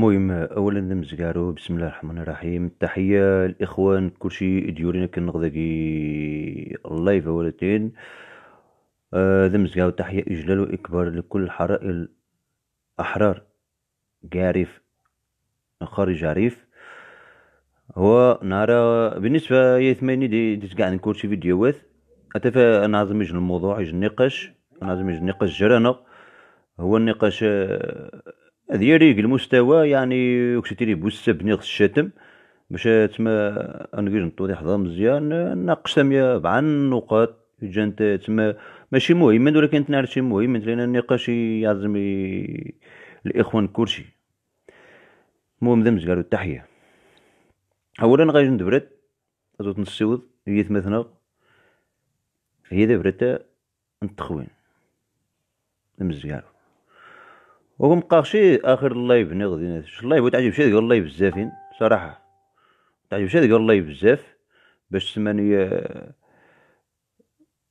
مهم اولا نمزقارو بسم الله الرحمن الرحيم تحيه الاخوان كلشي ديورينا كنغدا كي اللايف ولتين آه ذمزقاو تحيه اجلال واكبار لكل الحرائل الاحرار قارف خارج عريف هو نهار بالنسبه يا ثماني دي تسقع كلشي فيديوهات اتفا نعزم الموضوع يجي النقاش نعزم يجي النقاش جرانا هو النقاش آه ديالي المستوى يعني كنت بوس بوسب نيغ الشتم باش تما انجيج نطوري حضر مزيان ناقش تميا بعن النقاط جانت تما ماشي مهم ولكن تنعرف شي مهم لان النقاش يعزم الاخوان كلشي المهم دمز قالوا التحيه اولا غادي ندبرت زوت تنسيوض هي ثمثنا هي دبرت نتخوين دمز قالوا وهم قاغشي اخر اللايف نغدي غادي اللايف وتعجب شي ديال اللايف بزافين صراحه تعجب شي ديال اللايف بزاف باش تسماني آه،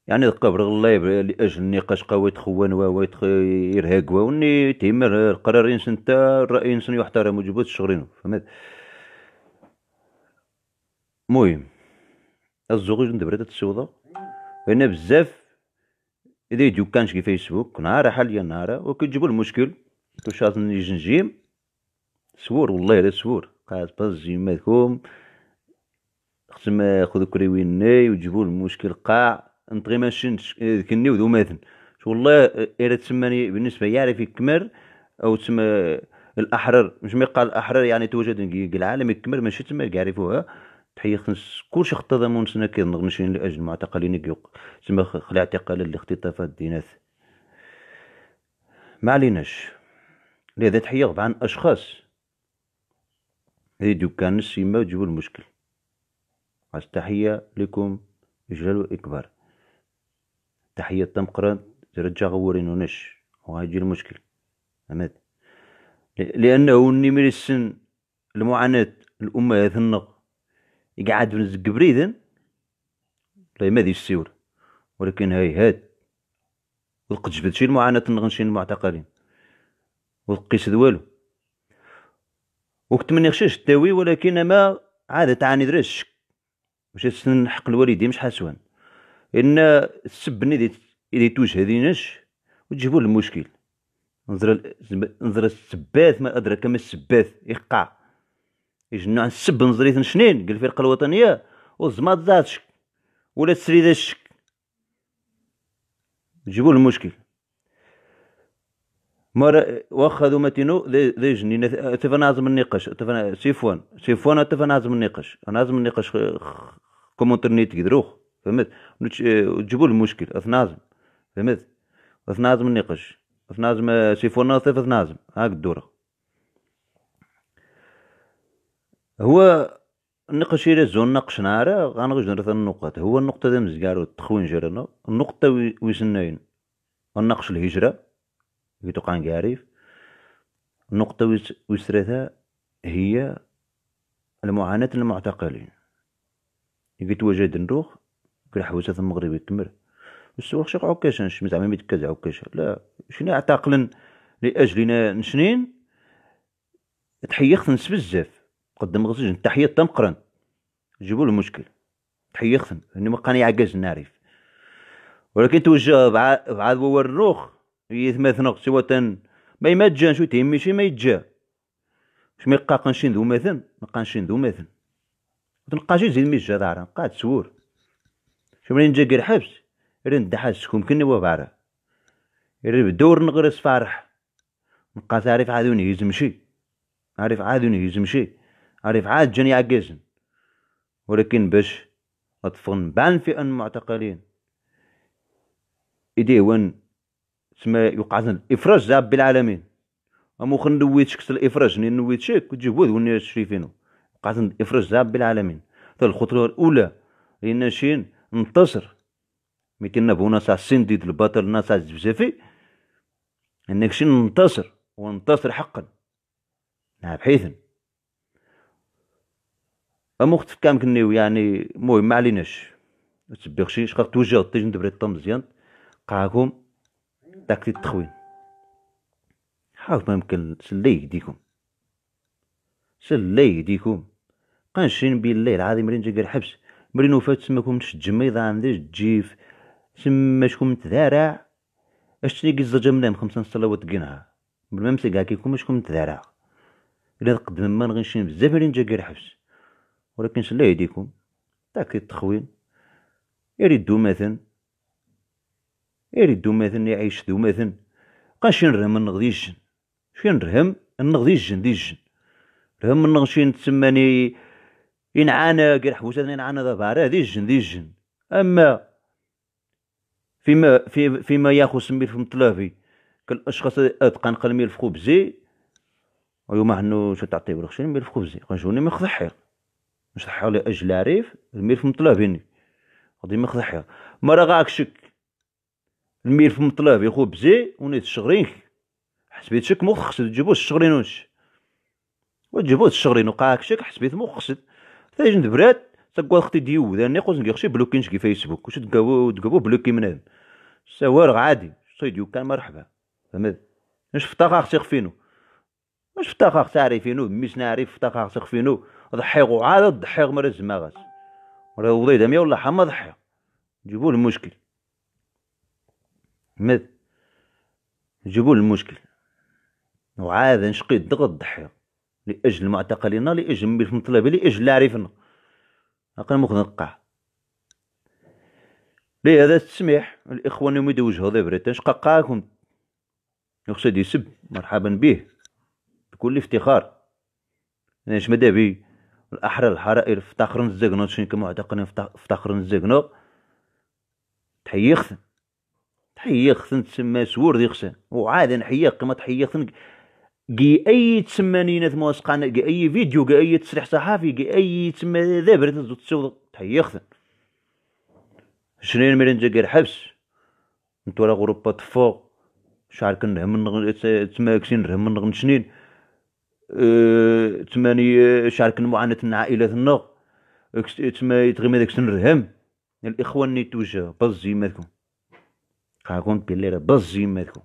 يعني قبر اللايف لاجل النقاش قويت واو يرهق واو وني تيمر القرار انسان تا الراي انسان يحترم وجبوت الشغلين فهمت المهم الزوج ندبرت السوداء هنا بزاف اذا يديو كانش في فيسبوك نهار حاليا نهار وكتجيبو المشكل توشاطن جنجيم سور والله الا سور قاعد باز جيماتكم خصم خذوا كريويني وجيبوا المشكل قاع نطغي ما نشنش كني ودو ماثن والله إلا تسماني بالنسبة يعرف يكمر أو تسمى الأحرار مش ما الاحرر الأحرار يعني توجد العالم يكمر ماشي تما يعرفوها تحيي خنس كلشي خطا ضمون سنة كي نغمشين لأجل معتقلين يقيق تسمى خلع اعتقال الاختطافات ديناث ما عليناش لذا تحيه عن أشخاص هذو كان السيما تجيبو المشكل عاش تحية لكم إجلال وإكبار تحية تمقران ترجع غورين ونش وهيجي المشكل أمد لأنه النمر السن المعاناة الأمة يثنق يقعد من بريدن لا ما ذي السيور ولكن هاي هاد وقد بدشي شي المعاناة نغنشين المعتقلين ولقيت والو وكنت مني خشاش تاوي ولكن ما عاد تعاني درش الشك باش حق الوالدين مش حسوان ان السبني دي اللي نش وتجيبوا المشكل نظر نظر السباث ما ادرك ما السباث يقع يجنو عن السب نظري شنين قال الفرقه الوطنيه وزمات ذاتش ولا تسري ذاتشك جيبوا المشكل مرة واخذوا متينو ليجني تفا نازم النقاش تفا سيفون سيفون تفا نازم النقاش نازم النقاش كومونتر نيت كيدروخ فهمت تجيبوا المشكل اثنازم فهمت اثنازم النقاش اثنازم آه، سيفوان تفا اثنازم هاك الدورة هو النقاش إلى زون نقش نارا غنغوز نرث النقاط هو النقطة ذا مزقارو التخوين جرانا النقطة ويسنين النقش الهجرة يتوقع نقاريف النقطة وسرتها هي المعاناة المعتقلين يتواجد نروح كل حوسة المغرب يتمر السوق شق عكاشا شمي زعما يتكاز عكاشا لا شنو اعتقلا لأجلنا نشنين تحيخت نس بزاف قدم غزج التحية تمقرن جيبوا مشكل تحيخت اني ما قاني عكاز نعرف ولكن توجه بعد بعد الروخ سوا تن ما يمجا شو تيمي شي ما يتجا شو ميقا قنشين ذو ماثن نقان قنشين ذو تنقا شي زيد ميجا دارا نقاد سور شو ملي نجا قير حبس رين دحا سكوم كني وفارا رين بدور نغرس فارح نقا تعرف عادوني يزمشي عارف عادوني يزمشي عارف عاد جاني عقازن ولكن باش أطفن بان في أن معتقلين إدي وين تما يوقع الافراج رب العالمين اما خن كسر الافراج ني نويتشك وتجيب ود وني يوقع وقع الافراج رب العالمين الخطوه الاولى هي شين ننتصر مي كنا بونا السين ديد البطل ناس الزفزافي انك شين ننتصر وننتصر حقا بحيث اما اختف كام النيو يعني مهم ما عليناش ما شي شقا توجه الطيج ندبري مزيان قاعكم تقليد التخوين حاول ما يمكن شلا يديكم شلا يديكم قنشين بالله العظيم رين جاك الحبس مرين وفات سماكم نش تجميض عندي جيف سما شكون متذارع اش تلي قزة جملام خمسة صلوات قنها بلا مسك هاكيكم شكون متذارع إلا تقدم ما نغنشين بزاف رين جاك الحبس ولكن شلا يديكم تاكيد التخوين يريدو مثلا يريد ماثن يعيش دو ماثن قاش نرهم النغذي الجن شين نرهم النغذي الجن دي الجن رهم النغ تسماني نتسماني ينعانا كير حوسات ينعانا ذا بارا دي الجن دي الجن اما فيما في فيما يخص ميل في مطلافي أشخاص اتقان قال ميل في خبزي ويوم عنو شو تعطي برخشين خشين ميل في خبزي غنجوني ما خضحير مش ضحير لاجل عريف ميل في مطلافيني غادي ما خضحير مرا غاك غاكشك المير في مطلب يا خو بزي ونيت حسبيت شك مخصد تجيبو الشغرين ونش وتجيبو الشغرين شك حسبيت مخصد ثاجن دبرات تقول ختي ديو ني قوس نقيخشي بلوكينش كي فيسبوك وش تقاو تقابو بلوكي منادم سوار عادي صيديو كان مرحبا فهمت نشوف طاقة اختي خفينو اش طاقة اختي عارفينو ميس نعرف طاقة اختي خفينو ضحيغو عاد ضحيغ مرز ماغاس راه وضيد امي ولا حما ضحيغ جيبو المشكل ماذا جيبوا المشكل وعاد نشقي الدق الضحية لأجل معتقلنا لأجل مطلبي لأجل عرفنا أقل مخذ القاع لهذا التسميح الإخوان يمد وجهه ذا بريتان شقاقاكم يقصد يسب مرحبا به بكل افتخار اش مدى بي الأحرى الحرائر افتخرن الزقنا شنك معتقلين افتخرن الزقنا تحيي خثن تحيي خصن تسمى سور ذي خصن وعاد نحيق قما تحيي خصن كي اي نينات موثقان كي اي فيديو كي اي تصريح صحافي كي اي تسمى ذابر تزود تسوض تحيي خصن شنين مرين جاكير حبس نتورا غروبا تفوق شعر كن نهم من تسمى كسين نهم من شنين أه... تماني أه، شعر كن معاناة عائلة النغ تسمى يتغمي ذاك سنرهم الاخوان نيتوجه بزي مالكم كعكون بيليرا بزي ماتكو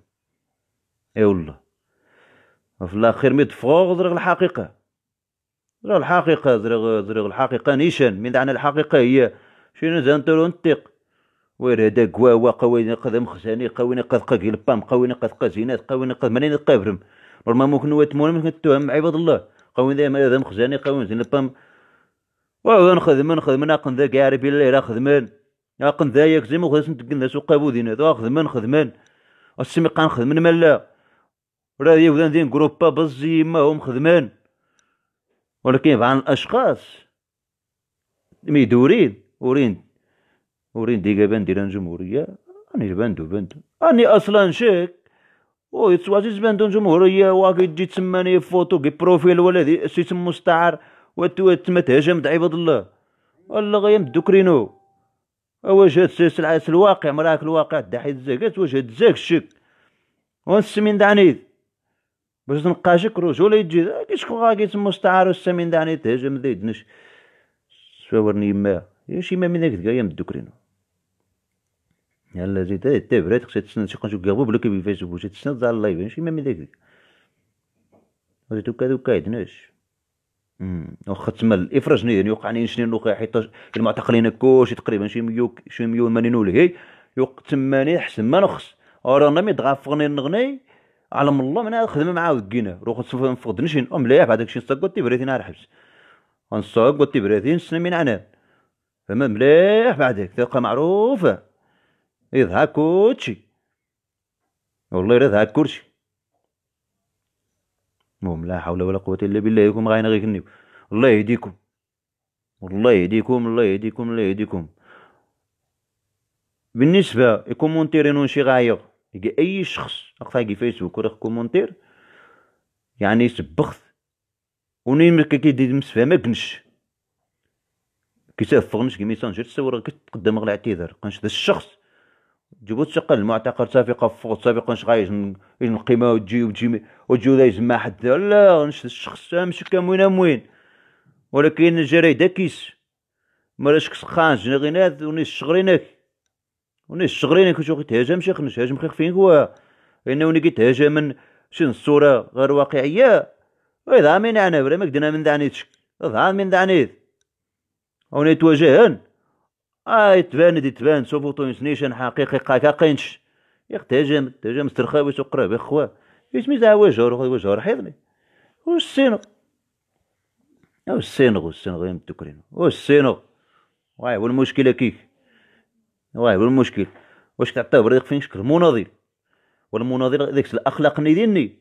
اي والله وفي الاخير ميت فوق درغ الحقيقه درغ الحقيقه درغ درغ الحقيقه نيشان من دعنا الحقيقه هي شنو زان تلو نطيق وير هدا قواوا قوين قد خزاني قوين قد قاكي البام قوين قد قزينات قوين قد منين قابرم ما ممكن واتمون ممكن نتوهم عباد الله قوين ذا مخزاني قوين زين البام وعود نخدم نخدم ناقن ذا قارب الا خدمان اقن ذاياك زي ما غادي تدقن ذا سوق ابودين هذا خدمان خدمان السمي قان خدمان ملا راه يودان دين جروبا بزي ما هم خدمان ولكن بعض الاشخاص ميدورين ورين ورين ديكا ديران جمهورية راني باندو باندو راني اصلا شاك وي تواجد باندو جمهورية واقي تجي تسماني فوتو كي بروفيل ولا سيسم سيتم مستعار تما تهجم عباد الله الله غيم كرينو واش سلعة الواقع مراك الواقع دحي زاكات واش تزاك الشك ونسمين دانيد باش تنقاشك رجولة يجي كي غاكي تما ستعار السمين دانيد تهجم ذي دنش يما يا شي ما منك تقايا مدوكرينو يلا زيد هذا تبرات خصك تسنى شي قنشو كابو بلوكي كيفاش بوش تسنى تزال اللايف شي ما من داك زيد دوكا دوكا يدناش واخا تما الافراج يعني يوقعني شنو نوقع حيت المعتقلين كلشي تقريبا شي ميو شي ميو مانينو لهي يوق تماني حسن ما نخص رانا مي دغافغني نغني على الله من خدمة معاه ودقينا روح نفقد نشين ام لا بعد شي نصاق قلت بريتي على الحبس نصاق قلت بريتي سنة من عنان فما مليح بعدك تلقى معروفة يضحك كلشي والله يضحك كلشي المهم نعم، لا حول ولا قوة إلا بالله يكم غاين كنيو الله يهديكم والله يهديكم الله يهديكم الله يهديكم بالنسبة يكومونتيرينون شي غايغ أي شخص أقفاقي فيسبوك وراه كومونتير يعني يسبخت ونين كيدير ما كنش كيسافغنش كي ميسانجر تصور كتقدم على الاعتذار قنش ذا الشخص جبت تسقل المعتقل سابقا فوق سابقا شغايج القيمه وتجي وتجي وتجي ذا ما حد لا الشخص مسك موين موين ولكن جري داكيس مالاش كسخان غيناد وني الشغرينك وني الشغرينك وشو تهاجم شي خنش هاجم خيخ فين هو لان وني كيتهاجم من شن الصوره غير واقعيه وي ضامين انا بلا ما كدنا من دعنيت ضامين من دعنيت وني تواجهن اي دي تبان سوفو تونس نيشان حقيقي قاكا قينش يختجم تجم استرخاوي سقراب اخوا يسمي جور وجهور جور حيضني وش السينو وش السينو وش السينو غير متكرين وش السينو واي المشكلة كيك واي والمشكل واش كتعطيه بريق فين شكل مناضل والمناضل ديك الاخلاق ديالني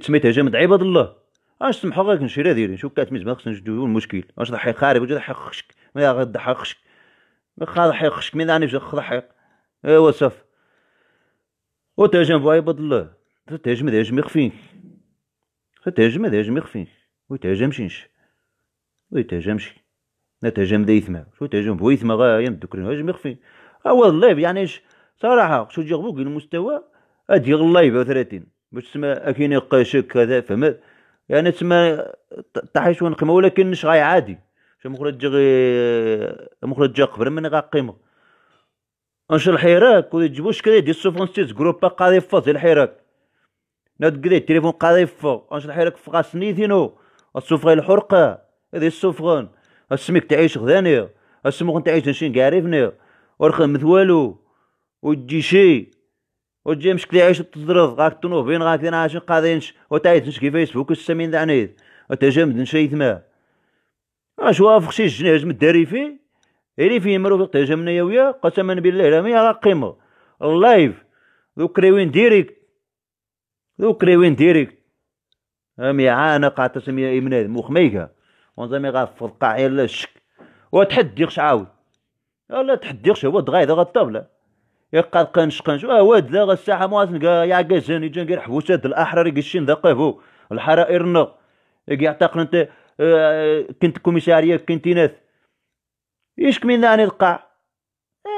تسمي جامد عباد الله اش سمحوا غير نشري ديري شو كاتميز ما خصنا نجدو المشكل اش ضحي خارب وجد ضحي خشك ما غير ضحي خشك خضحيق خشك مين راني حيق ايوا صافي وتهجم بغيبض الله تهجم تهجم يخفينك تهجم تهجم يخفينك ويتهجمشينش لا تهجم ذا يثما شو تهجم بو يثما غا يندك الهجم يخفي هو اللايف يعني صراحة شو تجي غبوك المستوى ادي اللايف ثلاثين باش تسمى اكيني قاشك كذا فما يعني تسمى طاحيش ونقيم ولكن نش غاي عادي مخرج مخرج قبل من غاقيمه انشر الحراك ويجيبو شكري دي سوفونسيز جروبا قاضي فاز الحراك ناد كدي التليفون قاضي فا انشر الحراك فغاس نيثينو السوفغي الحرقة هذي السوفغن السميك تعيش غداني السموك تعيش نشين قارفني ورخم مثوالو وتجي شي وتجي مش كلي عايش تضرض غاك تنوف بين غاك تنعاش قاضي نش وتعيش نش كيفاش فوق السمين دعنيد وتجمد نشي ثما اش وافق شي جناج من فيه إلي فيه مرو في يا من قسما بالله لا مي قيمة اللايف ذو كريوين ديريكت ذو كريوين ديريكت امي عانق قاع تسمية امناد موخ ميكا ونزامي غافض قاع لا الشك وتحديقش عاود لا تحديقش هو دغاي غا الطبلة يقاد قنش قنش اه واد ذا الساحة مواسن يا قازاني جنقير حبوسات الاحرار يقشين ذا قافو الحرائر النغ يعتقل انت آه، كنت كوميشارية كنت ناس يشك كمين داني القاع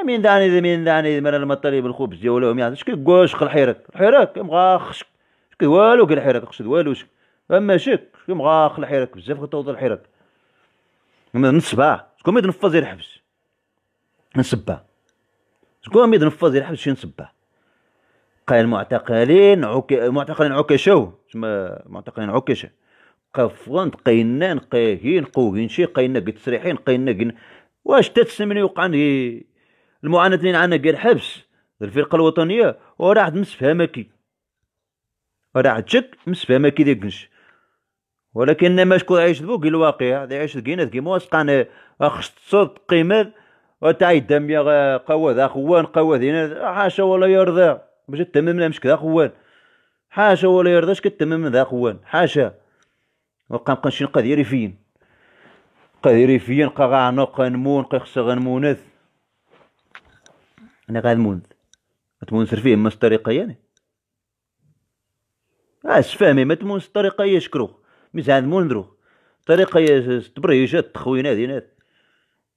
من ذاني مين داني إيه، من بالخبز الخبز ولو مياه شكي كواش حيرك حيرك مغا خشك شكي والو قل حيرك اقصد والو شك اما شك شكي مغا الحيرك بزاف غتوض الحيرك نصبا شكون يتنفذ الحبس نصبا شكون زي الحبس شي نصبا قال المعتقلين عك... معتقلين عكشو تما معتقلين عكشه قفوان قينان قاهين قوهين شي قينا قد سريحين قينا قن واش تتسمني وقعني المعاناة اللي نعانى قال حبس الفرقة الوطنية وراح مسفهمة كي راح تشك مسفهمة كي قنش ولكن ما شكون عايش ذوك الواقع اللي عايش ذكينا ذكي مواسقان اخش تصد قيمات وتعيد الدم قوى ذا خوان قوى ذينا حاشا ولا يرضى باش تتممنا مش كذا خوان حاشا ولا يرضى اش كتممنا ذا خوان حاشا وقام قنشين فين يريفين فين يريفين غا عنق نمون قا خصغ نمونث انا غاد مونث تمونثر فيه مس طريقه يعني عاش آه، فهمي ما شكرو طريقه يشكرو مزعان مونثرو طريقه تبريجات تخوين ناد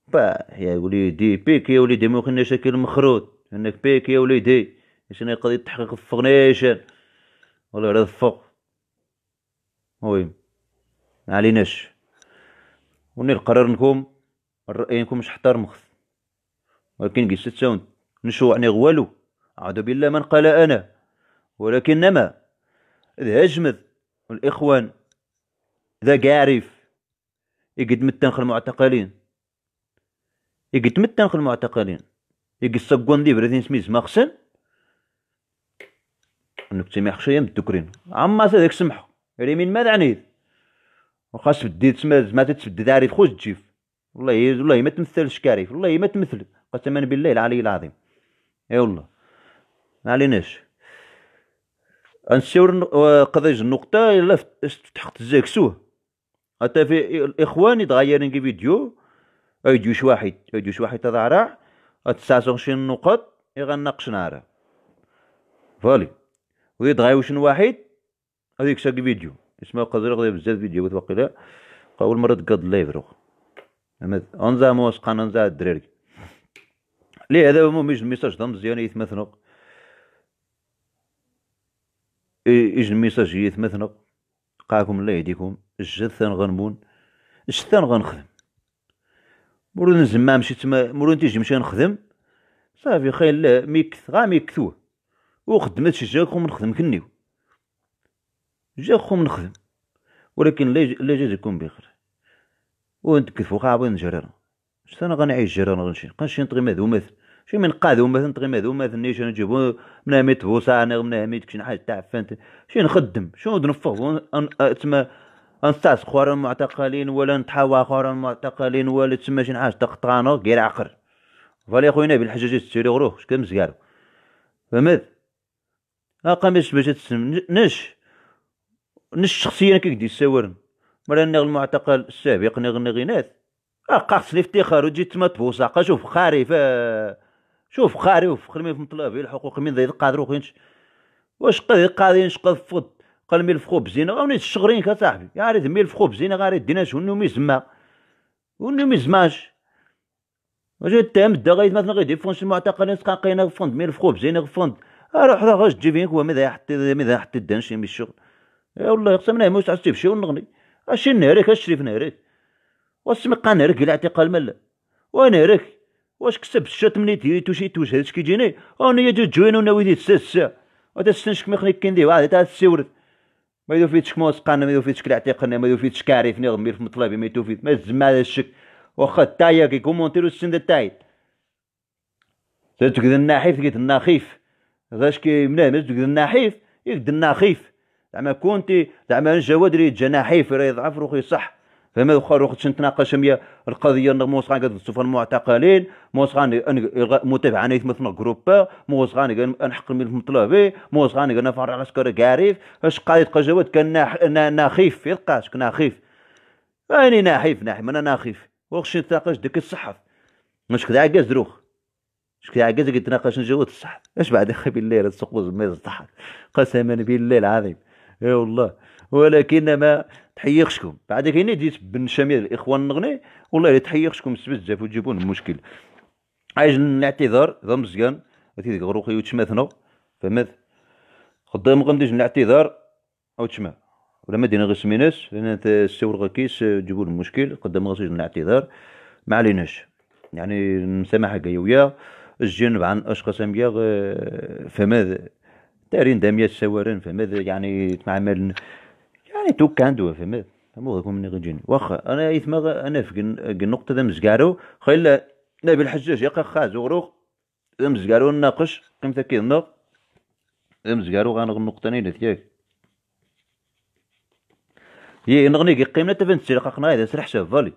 با يا وليدي بيك يا وليدي ما كنا شكل مخروط انك بيك يا وليدي شنو يقضي التحقيق في فغنيشن ولا راه فوق المهم ما عليناش وني القرار نكم الرأي نكم مش حتى مخ ولكن قيس تساوند نشو عني غوالو عاد بالله من قال أنا ولكنما إذا أجمد الإخوان ذا قارف يقد متنخ المعتقلين يقد متنخ المعتقلين يقد سقون دي بردين سميز مخسن نكتي ما يحشي يم الدكرين عما ذاك سمحو ريمين ماذا عنيد واخا تبدي زعما داري في خوش تجيف والله والله ما تمثلش كاريف والله ما تمثل قسما بالله العلي العظيم اي والله ما عليناش نسيور قضيج النقطة إلا فتحت الزاكسوه حتى في الإخوان يتغيرين كي فيديو أيديوش واحد أيديوش واحد تضع راع شي وعشرين نقط يغنقش نارا فالي ويتغيوش واحد هذيك شاك فيديو اسمه قدر غادي بزاف فيديوهات واقيلا اول مره تقاد لايفرو اما انزا موس قان انزا الدراري ليه هذا هو ميج ميساج ضم مزيان اي ايج ميساج يتمثنوا قاكم الله يهديكم الجد ثان غنمون الجد ثان غنخدم مورو نزم ما مشيت تما مرون تيجي مشي نخدم صافي خير لا ميكث غا ميكثوه وخدمت شي جاكم نخدم كنيو جا خوم نخدم ولكن لا جا يكون بخير ونتكل قاع عبين جرارة شتا انا غنعيش جرارة غنمشي قنشي نطغي ماذو ماذو شي من قاد وماثل نطغي ماذا وماثل نيش نجيبو من هاميت بوصا انا من هاميت شي حاجة تاع فانت شي نخدم شنو نفخ تما انستاس خوار المعتقلين ولا نتحاوى خوار المعتقلين ولا تسمى شي حاجة تقطعنا غير عقر فالي خوينا الحجاج تسيري غروه شكون مزيارو فهمت اقاميش باش تسم نش نش شخصيا كيك دي السوارن مرا نغ المعتقل السابق نغ نغيناث اقاف آه، لي افتخار وتجي تما تبوس عقا شوف خاري ف آه، شوف خاري وفخرمي في مطلبي الحقوق من ذي قادر وكينش واش قضي قاضي نشقد فوت قال ميل فخو بزينه غاوني الشغرين كصاحبي يا ريت ميل فخو بزينه غا ريت ديناش ونو ميزما ونو ميزماش واش التام دا غايد مثلا غيدي فونش المعتقلين سقاقينا فوند ميل فخو بزينه فوند اروح آه، راه غاش تجي فيك هو ماذا يحط ماذا يحط الدان شي الشغل يا والله يقسم لها موسع استبشي ونغني اشي شريف نهرك واش واسمقا نهرك الى اعتقال ملا وناريك واش كسبت تيت وشي توش هادش كيجيني انا يا جوين وناوي تسسع وتستنشك مخني كين دي واحد تاع السورد ما يدوفيتش موسقانا ما يدوفيتش اعتقالنا ما يدوفيتش كاريفني غمير في مطلبي ما يدوفيت ما زما هذا الشك واخا تايا كي كومونتيرو السند تاعي زاد النحيف تقد النخيف غاش كي منام زاد النحيف يكد النخيف زعما كونتي زعما الجوادري في راه يضعف روخ يصح فما اخر وقت نتناقش ميا القضيه موس قد كتصف المعتقلين موس متابع متابعين يثمثنا جروبا موس غان نحق من المطلبي موس غان نفر على سكر قاريف اش قايد قجوات كان ناخيف في القاش ناخيف اني ناحيف ناحي انا ناخيف وخش نتناقش ديك الصحف مش كذا عكاز دروخ مش كدا عكاز كنتناقش نجوات الصحف اش بعد اخي بالليل راه تسقوز ما قسما بالله العظيم اي والله ولكن ما تحيخشكم بعد كاين جيت بن شمير الاخوان النغني والله تحيخشكم بزاف وتجيبون المشكل عايش الاعتذار ذا مزيان هاتي غروقي وتشماثنا فهمت خدام غنديج الاعتذار او تشما ولا ما دينا غير سميناش لان السور كيس جيبوا المشكل قدام غنسجن الاعتذار ما عليناش يعني المسامحه ويا الجنب عن اشخاص امياغ آه، فماذا دارين دامية السوارن فماذا يعني تعمل يعني توك عنده فماذا مو غيكون من غجين واخا انا يثما انا في النقطه ذا مزقارو خيلا نبي الحجاج يقا خاز وغروق ذا مزقارو نناقش قيم ثكي النق ذا مزقارو غانغ النقطه نينة ثياك يي نغني كي قيمنا تفنت سي رقاقنا ذا سرح شاف فالي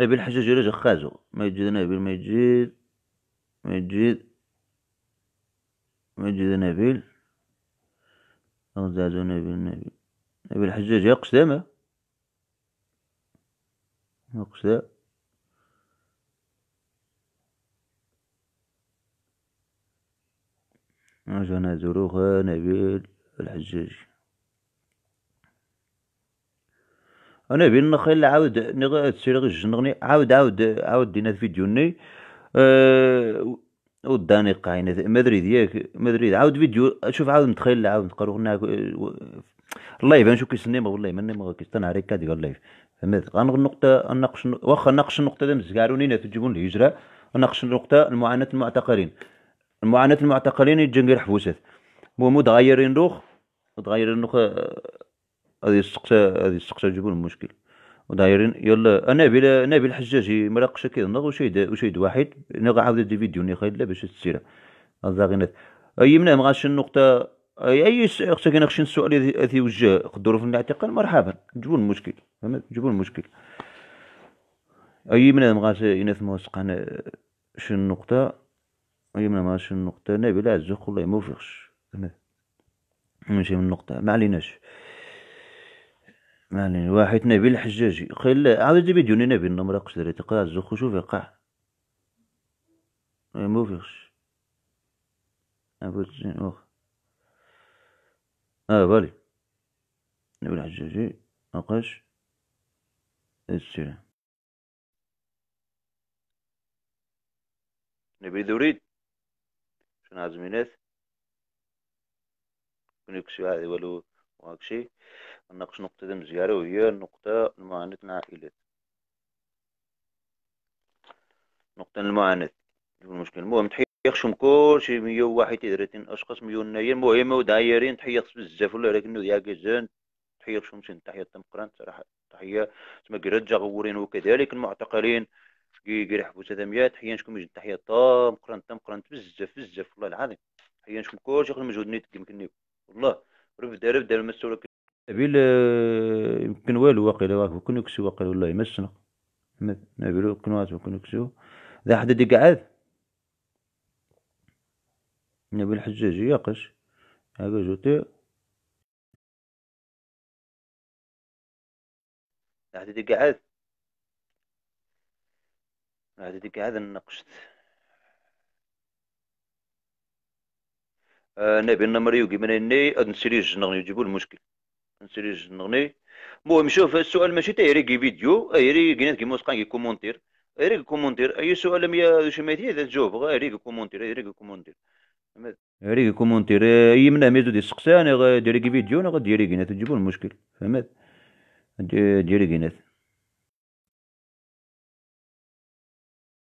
نبي الحجاج يرجع خازو ما يجي نبيل ما يجي ما يجي ما يجي نبيل أوزاد نبي النبي نبي الحجاج يقصد ما يقصد جنى زروخة نبيل الحجاج أنا بين نخيل عاود نغ تسير جنغني عاود عاود عاود دينا الفيديو ني أه، وداني قاين مدريد ياك مدريد عاود فيديو شوف عاود متخيل عاود نقرو هنا اللايف نشوف كيش نيما والله ماني ما كيش تنهار هكا ديال اللايف فهمت غنغ النقطه ناقش واخا ناقش النقطه ديال الزكارونين تجيبون الهجره ناقش النقطه المعاناة المعتقلين المعاناة المعتقلين يجن غير حبوسات المهم متغيرين روخ متغيرين روخ آه، هذه السقسه هذه السقسه تجيبون المشكل ودايرين يلا نبيل نبيل الحجاجي ما مراقش كي نغ وشيد وشيد واحد نغ عاود دي فيديو ني خير لا باش تسير الزاغينات منا مغاش النقطة اي اختي كان خشين السؤال اللي وجه قدروا في الاعتقال مرحبا جيبوا المشكل فهمت جيبوا المشكل اي منا مغاش يناث موسقان شنو النقطة اي منا مغاش النقطة لا زخ الله ما وفقش فهمت ماشي من النقطة ما عليناش ماني واحد نبي الحجاجي قال عاود بديوني نبي النمرة قشري تقرا الزخ وشوف يقع إيه، ما فيهش أبوتين أخ اه بالي نبي الحجاجي اقش السلام نبي دوريد شنو عزمينات كونيكسيو هذه والو وهاكشي نناقش نقطة مزيانة وهي نقطة المعاناة العائلات نقطة المعاناة المشكل المهم تحيخشم كلشي مية وواحد وثلاثين أشخاص مليونيين مهمة ودايرين تحيخش بزاف ولا لكن يا كزان تحيخشم شن تحية تمقران صراحة تحية تما قرد جغورين وكذلك المعتقلين كي حبوس هذا مية تحية نشكم جد تحية تمقران تمقران بزاف بزاف والله العظيم تحية نشكم كلشي يخدم المجهود نيت يمكن والله ربدا ربدا المسؤول نبيل يمكن والو واقيلا يكون يكسو واقيلا والله يمسنا نبيل كون واسو يكون يكسو ذا حد اللي قعد نبيل الحجاجي يقش هذا جوتي هذا اللي قعد هذا اللي قعد نقشت آه نبي النمر يوقي من الني نسيريج نغني يجيبوا المشكل نسيريج نغني المهم شوف السؤال ماشي تايري كي فيديو ايري كينات كي موسقان كي كومونتير ايري كومونتير اي سؤال ميا شماتي اذا تجاوب غير ايري كومونتير ايري كومونتير ايري كومونتير اي من ميزو دي سقساني سقسان ديري كي فيديو غادي ديري كينات تجيبو المشكل فهمت ديري كينات